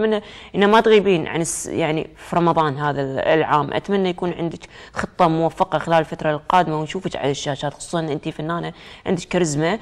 اتمنى ان ما تغيبين عن يعني في رمضان هذا العام اتمنى يكون عندك خطه موفقه خلال الفتره القادمه ونشوفك على الشاشات خصوصا انت فنانه عندك كاريزما